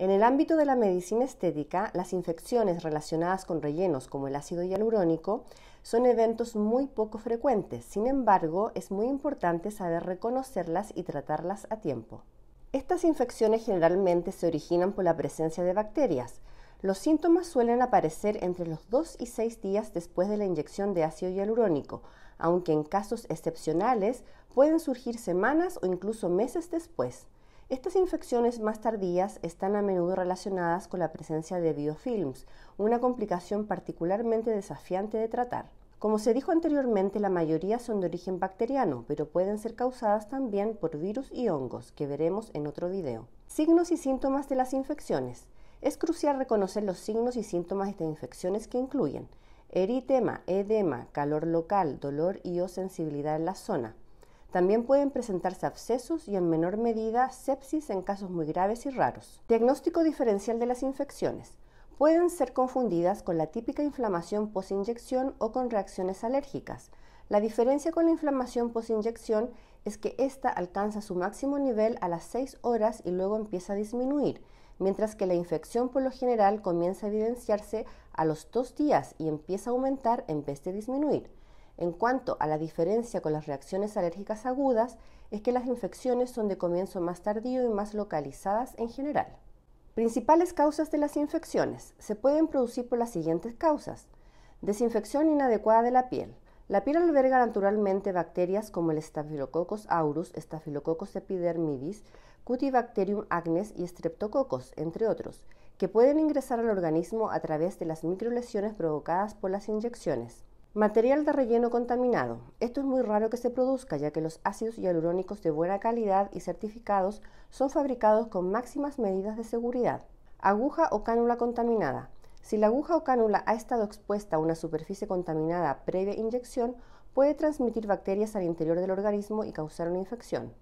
En el ámbito de la medicina estética, las infecciones relacionadas con rellenos como el ácido hialurónico son eventos muy poco frecuentes, sin embargo es muy importante saber reconocerlas y tratarlas a tiempo. Estas infecciones generalmente se originan por la presencia de bacterias. Los síntomas suelen aparecer entre los 2 y 6 días después de la inyección de ácido hialurónico, aunque en casos excepcionales pueden surgir semanas o incluso meses después. Estas infecciones más tardías están a menudo relacionadas con la presencia de biofilms, una complicación particularmente desafiante de tratar. Como se dijo anteriormente, la mayoría son de origen bacteriano, pero pueden ser causadas también por virus y hongos, que veremos en otro video. Signos y síntomas de las infecciones. Es crucial reconocer los signos y síntomas de infecciones que incluyen eritema, edema, calor local, dolor y o sensibilidad en la zona, también pueden presentarse abscesos y en menor medida sepsis en casos muy graves y raros. Diagnóstico diferencial de las infecciones. Pueden ser confundidas con la típica inflamación posinyección o con reacciones alérgicas. La diferencia con la inflamación posinyección es que ésta alcanza su máximo nivel a las 6 horas y luego empieza a disminuir, mientras que la infección por lo general comienza a evidenciarse a los 2 días y empieza a aumentar en vez de disminuir. En cuanto a la diferencia con las reacciones alérgicas agudas, es que las infecciones son de comienzo más tardío y más localizadas en general. Principales causas de las infecciones se pueden producir por las siguientes causas. Desinfección inadecuada de la piel. La piel alberga naturalmente bacterias como el Staphylococcus aureus, Staphylococcus epidermidis, Cutibacterium agnes y Streptococcus, entre otros, que pueden ingresar al organismo a través de las microlesiones provocadas por las inyecciones. Material de relleno contaminado. Esto es muy raro que se produzca, ya que los ácidos hialurónicos de buena calidad y certificados son fabricados con máximas medidas de seguridad. Aguja o cánula contaminada. Si la aguja o cánula ha estado expuesta a una superficie contaminada previa inyección, puede transmitir bacterias al interior del organismo y causar una infección.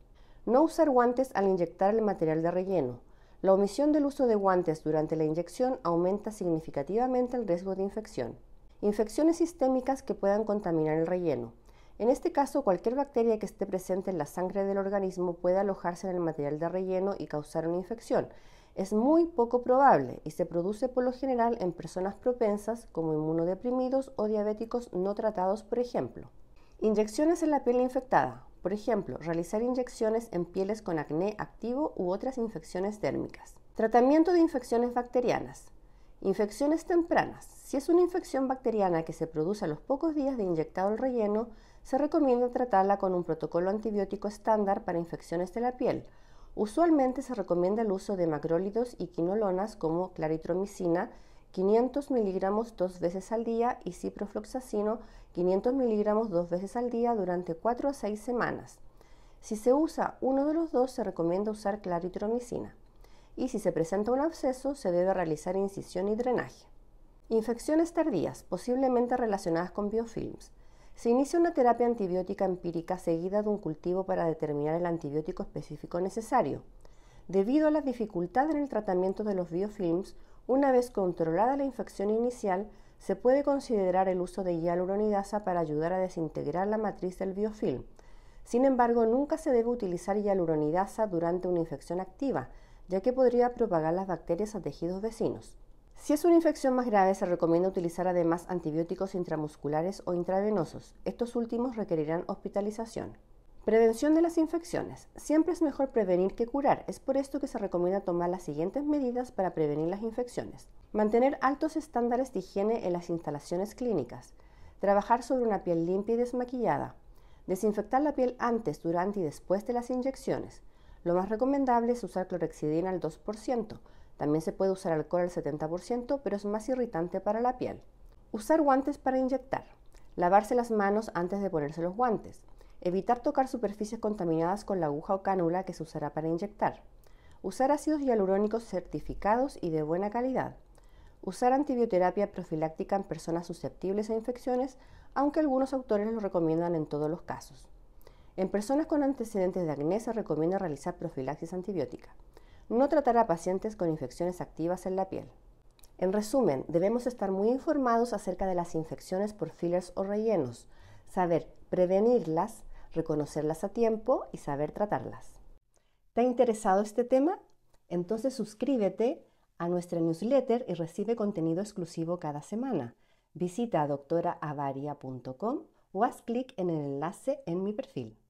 No usar guantes al inyectar el material de relleno. La omisión del uso de guantes durante la inyección aumenta significativamente el riesgo de infección. Infecciones sistémicas que puedan contaminar el relleno. En este caso, cualquier bacteria que esté presente en la sangre del organismo puede alojarse en el material de relleno y causar una infección. Es muy poco probable y se produce por lo general en personas propensas como inmunodeprimidos o diabéticos no tratados, por ejemplo. Inyecciones en la piel infectada. Por ejemplo, realizar inyecciones en pieles con acné activo u otras infecciones térmicas. Tratamiento de infecciones bacterianas. Infecciones tempranas. Si es una infección bacteriana que se produce a los pocos días de inyectado el relleno, se recomienda tratarla con un protocolo antibiótico estándar para infecciones de la piel. Usualmente se recomienda el uso de macrólidos y quinolonas como claritromicina 500 miligramos dos veces al día y ciprofloxacino 500 miligramos dos veces al día durante 4 a 6 semanas. Si se usa uno de los dos, se recomienda usar claritromicina y si se presenta un absceso se debe realizar incisión y drenaje. Infecciones tardías, posiblemente relacionadas con biofilms. Se inicia una terapia antibiótica empírica seguida de un cultivo para determinar el antibiótico específico necesario. Debido a la dificultad en el tratamiento de los biofilms, una vez controlada la infección inicial, se puede considerar el uso de hialuronidasa para ayudar a desintegrar la matriz del biofilm. Sin embargo, nunca se debe utilizar hialuronidasa durante una infección activa, ya que podría propagar las bacterias a tejidos vecinos. Si es una infección más grave, se recomienda utilizar además antibióticos intramusculares o intravenosos. Estos últimos requerirán hospitalización. Prevención de las infecciones. Siempre es mejor prevenir que curar. Es por esto que se recomienda tomar las siguientes medidas para prevenir las infecciones. Mantener altos estándares de higiene en las instalaciones clínicas. Trabajar sobre una piel limpia y desmaquillada. Desinfectar la piel antes, durante y después de las inyecciones. Lo más recomendable es usar clorexidina al 2%. También se puede usar alcohol al 70%, pero es más irritante para la piel. Usar guantes para inyectar. Lavarse las manos antes de ponerse los guantes. Evitar tocar superficies contaminadas con la aguja o cánula que se usará para inyectar. Usar ácidos hialurónicos certificados y de buena calidad. Usar antibioterapia profiláctica en personas susceptibles a infecciones, aunque algunos autores lo recomiendan en todos los casos. En personas con antecedentes de acné se recomienda realizar profilaxis antibiótica. No tratar a pacientes con infecciones activas en la piel. En resumen, debemos estar muy informados acerca de las infecciones por fillers o rellenos, saber prevenirlas, reconocerlas a tiempo y saber tratarlas. ¿Te ha interesado este tema? Entonces suscríbete a nuestra newsletter y recibe contenido exclusivo cada semana. Visita doctoraavaria.com o haz clic en el enlace en mi perfil.